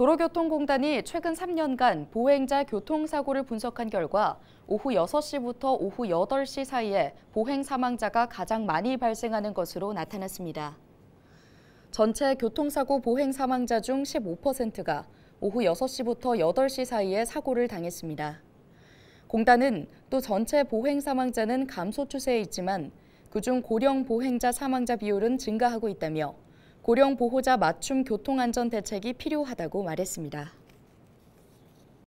도로교통공단이 최근 3년간 보행자 교통사고를 분석한 결과 오후 6시부터 오후 8시 사이에 보행 사망자가 가장 많이 발생하는 것으로 나타났습니다. 전체 교통사고 보행 사망자 중 15%가 오후 6시부터 8시 사이에 사고를 당했습니다. 공단은 또 전체 보행 사망자는 감소 추세에 있지만 그중 고령 보행자 사망자 비율은 증가하고 있다며 고령 보호자 맞춤 교통안전 대책이 필요하다고 말했습니다.